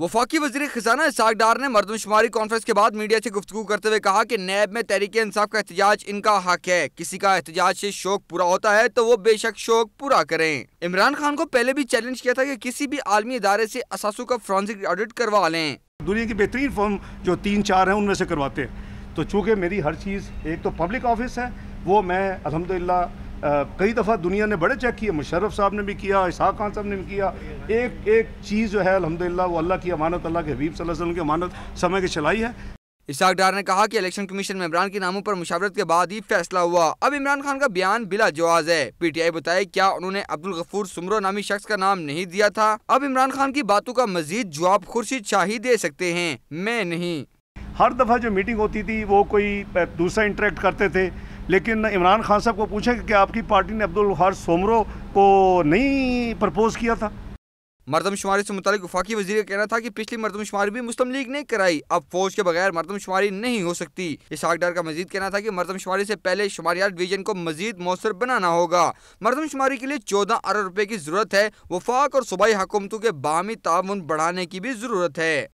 वफाकी वजी खजाना इसाक डार ने मरदमशुमारी कॉन्फ्रेंस के बाद मीडिया से गुफ्तू करते हुए कहा कि नैब में तहरीक इंसाफ का एहतजाज इनका हक है किसी का एहतजाज से शौक पूरा होता है तो वो बेशक शौक पूरा करें इमरान खान को पहले भी चैलेंज किया था कि किसी भी आलमी इदारे से असासों का फ्रांसिक ऑडिट करवा लें दुनिया की बेहतरीन फॉर्म जो तीन चार हैं उनमें से करवाते हैं तो चूँकि मेरी हर चीज़ एक तो पब्लिक ऑफिस है वो मैं अलहमदिल्ला कई दफ़ा दुनिया ने बड़े चेक किए मुशरफ साहब ने भी किया इसहा खान साहब ने भी किया एक एक चीज़ जो है अलहमदिल्ला वो अल्लाह की अमानत अल्लाह के हबीब वसल्लम की अमानत समय की चलाई है इसाक डार ने कहा कि इलेक्शन कमीशन में इमरान के नामों पर मुशावरत के बाद ही फैसला हुआ अब इमरान खान का बयान बिला जवाज है पीटीआई बताए क्या उन्होंने अब्दुल गफूर सुमरो नामी शख्स का नाम नहीं दिया था अब इमरान खान की बातों का मजीद जवाब खुर्शीद शाही दे सकते हैं मैं नहीं हर दफ़ा जो मीटिंग होती थी वो कोई दूसरा इंटरेक्ट करते थे लेकिन इमरान खान साहब को पूछा कि आपकी पार्टी ने अब्दुल वहार सोमरो को नहीं प्रपोज़ किया था मरदमशुमारी से मुतल वफाकी वजी का कहना था कि पिछली मरदमशुमारी भी मुस्लिम लीग ने कराई अब फौज के बगैर मरदमशुमारी नहीं हो सकती इसहाक डार का मजीद कहना था कि मरदमशुमारी से पहले शुमारियात डिवीजन को मजीद मौसर बनाना होगा मरदमशुमारी के लिए चौदह अरब रुपए की जरूरत है वफाक और सूबाई हुकूमतों के बामी ताउन बढ़ाने की भी जरूरत है